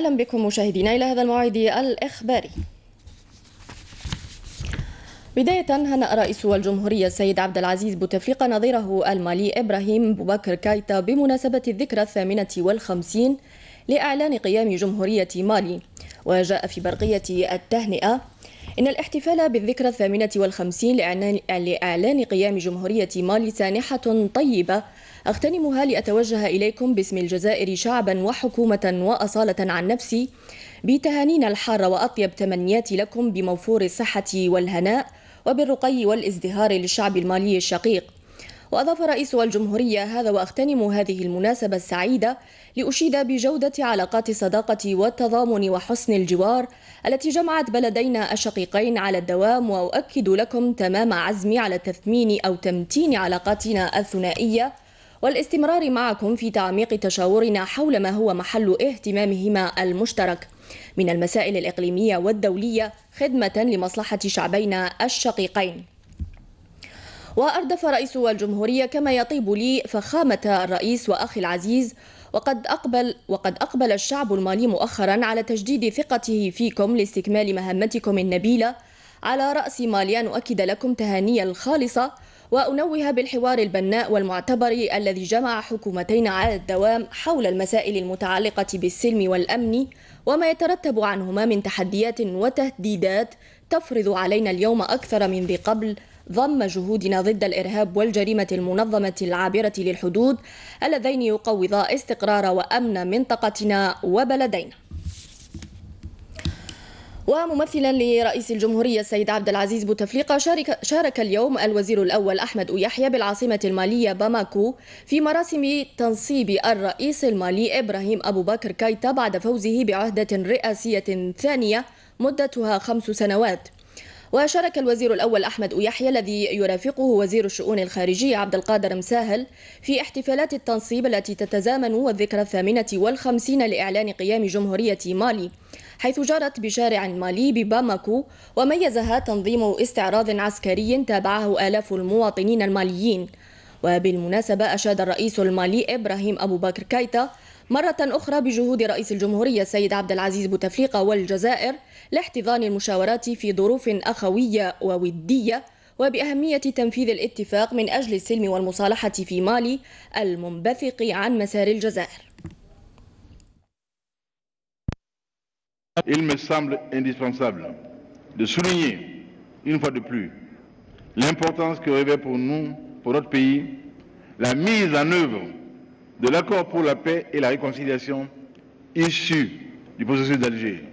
أهلا بكم مشاهدينا إلى هذا الموعد الإخباري بداية هنأ رئيس الجمهورية السيد عبد العزيز بوتفليقة نظيره المالي إبراهيم بوبكر كايتا بمناسبة الذكرى الثامنة والخمسين لإعلان قيام جمهورية مالي وجاء في برقية التهنئة إن الاحتفال بالذكرى الثامنة والخمسين لإعلان قيام جمهورية مالي سانحة طيبة أغتنمها لأتوجه إليكم باسم الجزائر شعبا وحكومة وأصالة عن نفسي بتهانينا الحارة وأطيب تمنياتي لكم بموفور الصحة والهناء وبالرقي والازدهار للشعب المالي الشقيق وأضاف رئيس الجمهورية هذا وأغتنم هذه المناسبة السعيدة لأشيد بجودة علاقات الصداقة والتضامن وحسن الجوار التي جمعت بلدينا الشقيقين على الدوام وأؤكد لكم تمام عزمي على تثمين أو تمتين علاقاتنا الثنائية والاستمرار معكم في تعميق تشاورنا حول ما هو محل اهتمامهما المشترك من المسائل الإقليمية والدولية خدمة لمصلحة شعبينا الشقيقين وأردف رئيس الجمهورية كما يطيب لي فخامة الرئيس وأخي العزيز وقد أقبل وقد أقبل الشعب المالي مؤخرا على تجديد ثقته فيكم لاستكمال مهمتكم النبيلة على رأس ماليا نؤكد لكم تهاني الخالصة وأنوه بالحوار البناء والمعتبر الذي جمع حكومتين على الدوام حول المسائل المتعلقة بالسلم والأمن وما يترتب عنهما من تحديات وتهديدات تفرض علينا اليوم أكثر من ذي قبل ضم جهودنا ضد الإرهاب والجريمة المنظمة العابرة للحدود اللذين يقوضا استقرار وأمن منطقتنا وبلدينا وممثلا لرئيس الجمهورية السيد عبد العزيز بوتفليقة شارك, شارك اليوم الوزير الأول أحمد يحيى بالعاصمة المالية باماكو في مراسم تنصيب الرئيس المالي إبراهيم أبو بكر كايتا بعد فوزه بعهدة رئاسية ثانية مدتها خمس سنوات وشارك الوزير الأول أحمد يحيى الذي يرافقه وزير الشؤون الخارجية عبد القادر مساهل في احتفالات التنصيب التي تتزامن والذكرى الثامنة والخمسين لإعلان قيام جمهورية مالي حيث جرت بشارع مالي بباماكو وميزها تنظيم استعراض عسكري تابعه آلاف المواطنين الماليين وبالمناسبة أشاد الرئيس المالي إبراهيم أبو بكر كايتا مرة أخرى بجهود رئيس الجمهورية السيد عبد العزيز بوتفليقة والجزائر لاحتضان المشاورات في ظروف أخوية وودية وبأهمية تنفيذ الاتفاق من أجل السلم والمصالحة في مالي المنبثق عن مسار الجزائر Il me semble indispensable de souligner, une fois de plus, l'importance que revêt pour nous, pour notre pays, la mise en œuvre de l'accord pour la paix et la réconciliation issu du processus d'Alger.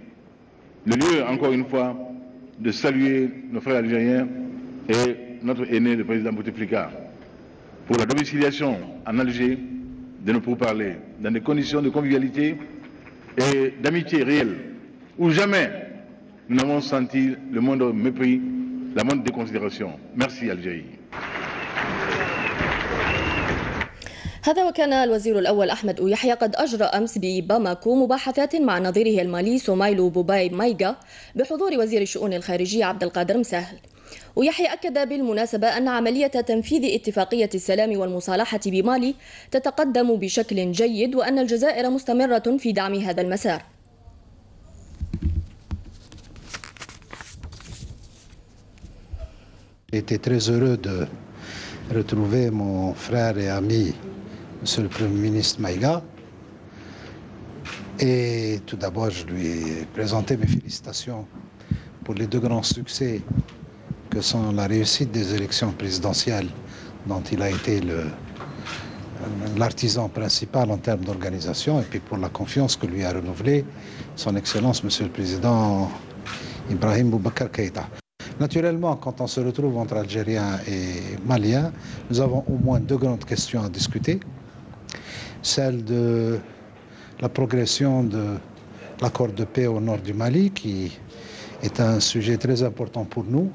Le lieu, encore une fois, de saluer nos frères algériens et notre aîné, le président Bouteflika, pour la domiciliation en Alger de nous parler dans des conditions de convivialité et d'amitié réelle où jamais nous n'avons senti le moindre mépris, la moindre déconsidération. Merci Algérie. هذا وكان الوزير الأول أحمد يحيى قد أجرى أمس بباماكو مباحثات مع نظيره المالي سومايلو بوباي مايغا بحضور وزير الشؤون الخارجية عبد القادر مسهل ويحيى أكد بالمناسبة أن عملية تنفيذ اتفاقية السلام والمصالحة بمالي تتقدم بشكل جيد وأن الجزائر مستمرة في دعم هذا المسار J'étais très heureux de retrouver mon frère et ami, Monsieur le Premier ministre Maïga. Et tout d'abord, je lui ai présenté mes félicitations pour les deux grands succès que sont la réussite des élections présidentielles dont il a été l'artisan principal en termes d'organisation et puis pour la confiance que lui a renouvelée son Excellence Monsieur le Président Ibrahim Boubacar Keïta. Naturellement, quand on se retrouve entre Algériens et Maliens, nous avons au moins deux grandes questions à discuter. Celle de la progression de l'accord de paix au nord du Mali, qui est un sujet très important pour nous.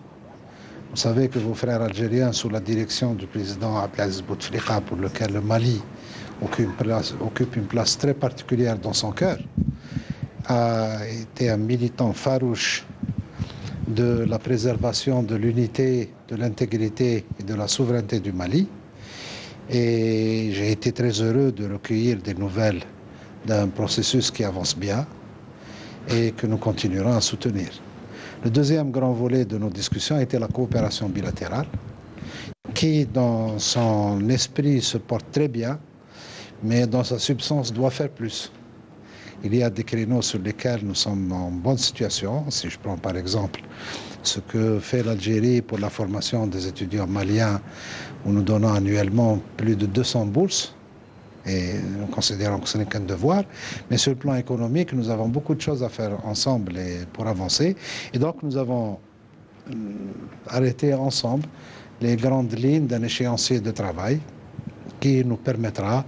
Vous savez que vos frères algériens, sous la direction du président Abdelaziz Bouteflika, pour lequel le Mali occupe, occupe une place très particulière dans son cœur, a été un militant farouche de la préservation de l'unité, de l'intégrité et de la souveraineté du Mali. Et j'ai été très heureux de recueillir des nouvelles d'un processus qui avance bien et que nous continuerons à soutenir. Le deuxième grand volet de nos discussions était la coopération bilatérale, qui dans son esprit se porte très bien, mais dans sa substance doit faire plus. Il y a des créneaux sur lesquels nous sommes en bonne situation. Si je prends par exemple ce que fait l'Algérie pour la formation des étudiants maliens, où nous donnons annuellement plus de 200 bourses, et nous considérons que ce n'est qu'un devoir. Mais sur le plan économique, nous avons beaucoup de choses à faire ensemble pour avancer. Et donc nous avons euh, arrêté ensemble les grandes lignes d'un échéancier de travail qui nous permettra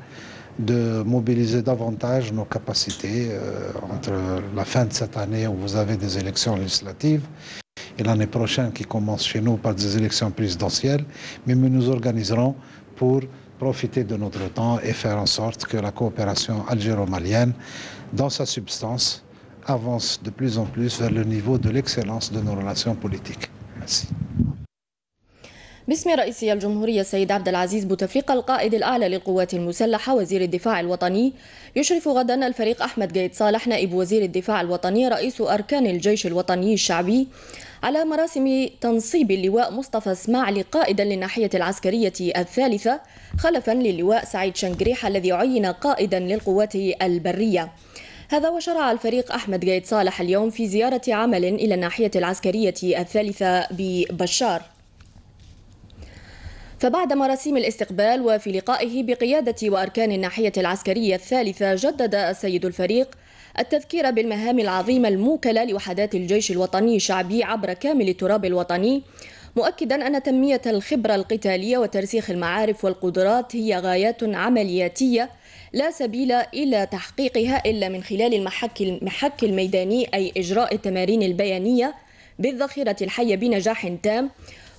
de mobiliser davantage nos capacités euh, entre la fin de cette année où vous avez des élections législatives et l'année prochaine qui commence chez nous par des élections présidentielles, mais nous nous organiserons pour profiter de notre temps et faire en sorte que la coopération algéro-malienne, dans sa substance, avance de plus en plus vers le niveau de l'excellence de nos relations politiques. Merci. باسم رئيس الجمهورية السيد عبد العزيز بوتفليقة القائد الأعلى للقوات المسلحة وزير الدفاع الوطني يشرف غدا الفريق أحمد جيد صالح نائب وزير الدفاع الوطني رئيس أركان الجيش الوطني الشعبي على مراسم تنصيب اللواء مصطفى اسماعلي قائدا للناحية العسكرية الثالثة خلفا للواء سعيد شنقريح الذي عين قائدا للقوات البرية هذا وشرع الفريق أحمد جيد صالح اليوم في زيارة عمل إلى الناحية العسكرية الثالثة ببشار فبعد مراسيم الاستقبال وفي لقائه بقيادة وأركان الناحية العسكرية الثالثة جدد السيد الفريق التذكير بالمهام العظيمة الموكلة لوحدات الجيش الوطني الشعبي عبر كامل التراب الوطني مؤكدا أن تنمية الخبرة القتالية وترسيخ المعارف والقدرات هي غايات عملياتية لا سبيل إلى تحقيقها إلا من خلال المحك, المحك الميداني أي إجراء التمارين البيانية بالذخيرة الحية بنجاح تام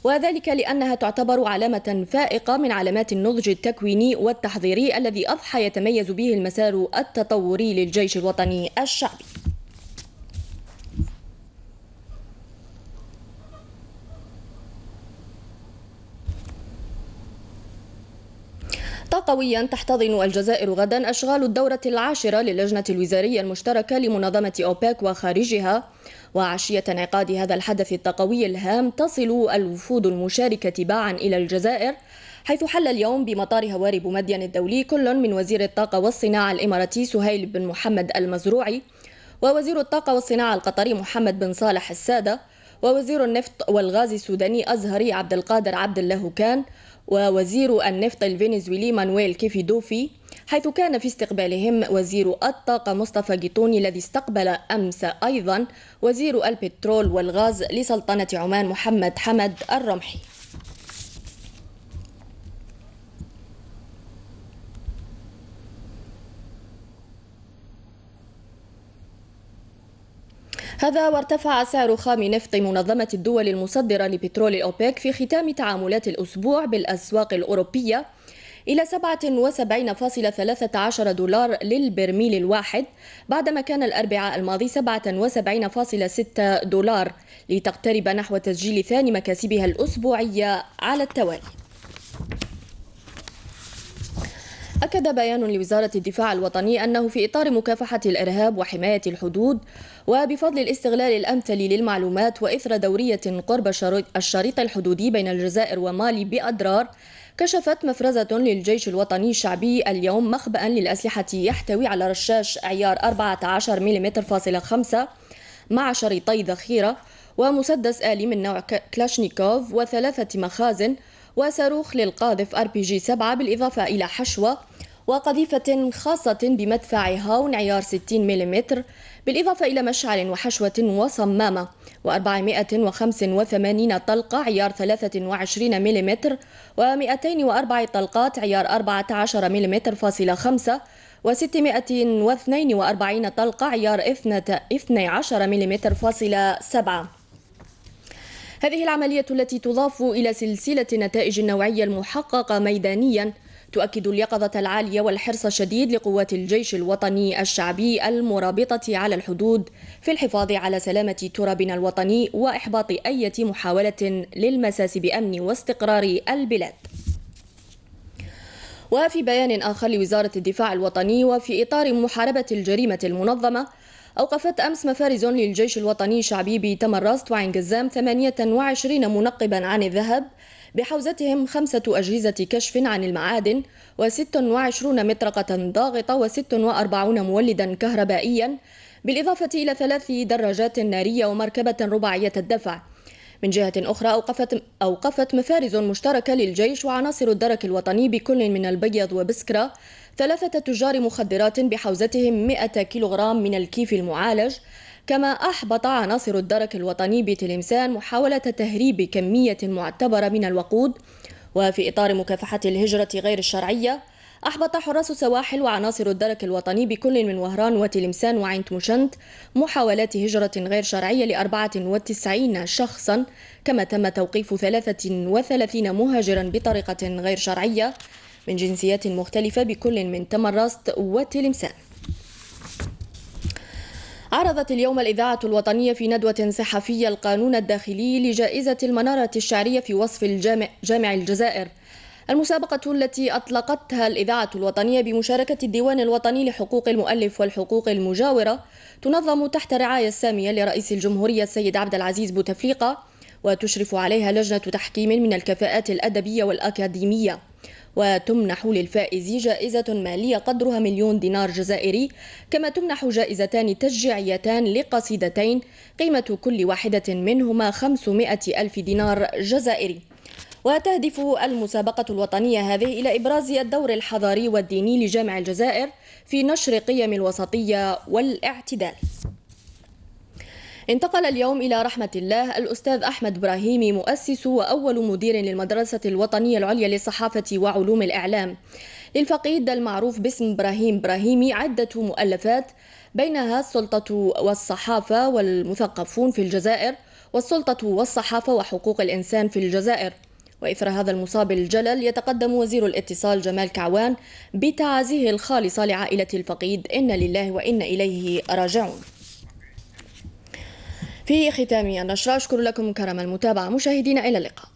وذلك لأنها تعتبر علامة فائقة من علامات النضج التكويني والتحضيري الذي أضحى يتميز به المسار التطوري للجيش الوطني الشعبي قويا تحتضن الجزائر غدا أشغال الدورة العاشرة للجنة الوزارية المشتركة لمنظمة أوباك وخارجها وعشية انعقاد هذا الحدث التقوي الهام تصل الوفود المشاركة باعا إلى الجزائر حيث حل اليوم بمطار هواري بومدين الدولي كل من وزير الطاقة والصناعة الإماراتي سهيل بن محمد المزروعي ووزير الطاقة والصناعة القطري محمد بن صالح السادة ووزير النفط والغاز السوداني أزهري عبد القادر عبد الله كان ووزير النفط الفنزويلي مانويل كيفيدوفي حيث كان في استقبالهم وزير الطاقة مصطفى جيتوني الذي استقبل أمس أيضا وزير البترول والغاز لسلطنة عمان محمد حمد الرمحي هذا وارتفع سعر خام نفط منظمة الدول المصدرة لبترول أوبيك في ختام تعاملات الأسبوع بالأسواق الأوروبية إلى 77.13 دولار للبرميل الواحد بعدما كان الأربعاء الماضي 77.6 دولار لتقترب نحو تسجيل ثاني مكاسبها الأسبوعية على التوالي أكد بيان لوزارة الدفاع الوطني أنه في إطار مكافحة الإرهاب وحماية الحدود وبفضل الاستغلال الأمثل للمعلومات وإثر دورية قرب الشريط الحدودي بين الجزائر ومالي بأضرار كشفت مفرزة للجيش الوطني الشعبي اليوم مخبأ للأسلحة يحتوي على رشاش عيار 14 ملم فاصلة 5 مع شريطي ذخيرة ومسدس آلي من نوع كلاشنيكوف وثلاثة مخازن وصاروخ للقاذف ار بي جي 7 بالاضافه الى حشوه وقذيفة خاصة بمدفع هاون عيار 60 ملم بالإضافة إلى مشعل وحشوة وصمامة و485 طلقة عيار 23 ملم و204 طلقات عيار 14 ملم فاصلة 5 و642 طلقة عيار 12 ملم فاصلة 7 هذه العملية التي تضاف إلى سلسلة النتائج النوعية المحققة ميدانياً تؤكد اليقظة العالية والحرص الشديد لقوات الجيش الوطني الشعبي المرابطة على الحدود في الحفاظ على سلامة ترابنا الوطني وإحباط أي محاولة للمساس بأمن واستقرار البلاد. وفي بيان آخر لوزارة الدفاع الوطني وفي إطار محاربة الجريمة المنظمة أوقفت أمس مفارز للجيش الوطني الشعبي بتمرست وعين جزام 28 منقبا عن الذهب بحوزتهم خمسة أجهزة كشف عن المعادن و26 مطرقة ضاغطة و46 مولدا كهربائيا بالإضافة إلى ثلاث دراجات نارية ومركبة رباعية الدفع من جهة أخرى أوقفت, أوقفت مفارز مشتركة للجيش وعناصر الدرك الوطني بكل من البيض وبسكرة ثلاثة تجار مخدرات بحوزتهم 100 كيلوغرام من الكيف المعالج كما أحبط عناصر الدرك الوطني بتلمسان محاولة تهريب كمية معتبرة من الوقود وفي إطار مكافحة الهجرة غير الشرعية أحبط حراس السواحل وعناصر الدرك الوطني بكل من وهران وتلمسان وعين مشنت محاولات هجرة غير شرعية لأربعة وتسعين شخصا كما تم توقيف ثلاثة وثلاثين مهاجرا بطريقة غير شرعية من جنسيات مختلفة بكل من تمرست وتلمسان عرضت اليوم الإذاعة الوطنية في ندوة صحفية القانون الداخلي لجائزة المنارة الشعرية في وصف الجامع جامع الجزائر المسابقة التي أطلقتها الإذاعة الوطنية بمشاركة الديوان الوطني لحقوق المؤلف والحقوق المجاورة تنظم تحت رعاية سامية لرئيس الجمهورية السيد عبد العزيز بوتفليقة وتشرف عليها لجنة تحكيم من الكفاءات الأدبية والأكاديمية وتمنح للفائز جائزة مالية قدرها مليون دينار جزائري كما تمنح جائزتان تشجيعيتان لقصيدتين قيمة كل واحدة منهما 500 ألف دينار جزائري وتهدف المسابقة الوطنية هذه إلى إبراز الدور الحضاري والديني لجامع الجزائر في نشر قيم الوسطية والاعتدال انتقل اليوم إلى رحمة الله الأستاذ أحمد إبراهيمي مؤسس وأول مدير للمدرسة الوطنية العليا للصحافة وعلوم الإعلام للفقيد المعروف باسم إبراهيم إبراهيمي عدة مؤلفات بينها السلطة والصحافة والمثقفون في الجزائر والسلطة والصحافة وحقوق الإنسان في الجزائر وإثر هذا المصاب الجلل يتقدم وزير الاتصال جمال كعوان بتعازيه الخالصة لعائلة الفقيد إن لله وإن إليه راجعون في ختام النشرة أشكر لكم كرم المتابعة مشاهدين إلى اللقاء